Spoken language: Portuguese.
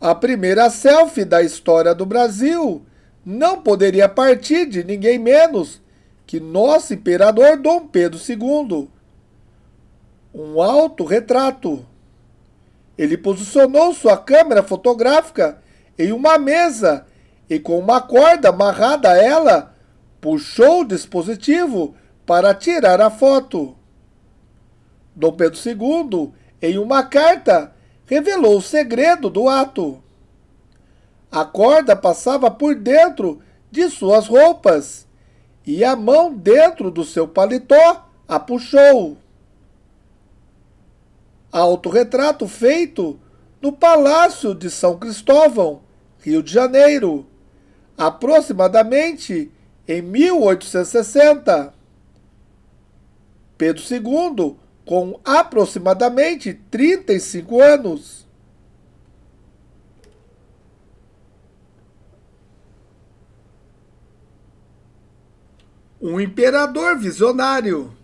A primeira selfie da história do Brasil não poderia partir de ninguém menos que nosso imperador Dom Pedro II. Um alto retrato. Ele posicionou sua câmera fotográfica em uma mesa e, com uma corda amarrada a ela, puxou o dispositivo para tirar a foto. Dom Pedro II, em uma carta, revelou o segredo do ato. A corda passava por dentro de suas roupas e a mão dentro do seu paletó a puxou. Autorretrato feito no Palácio de São Cristóvão, Rio de Janeiro, aproximadamente em 1860. Pedro II com aproximadamente 35 anos. Um imperador visionário.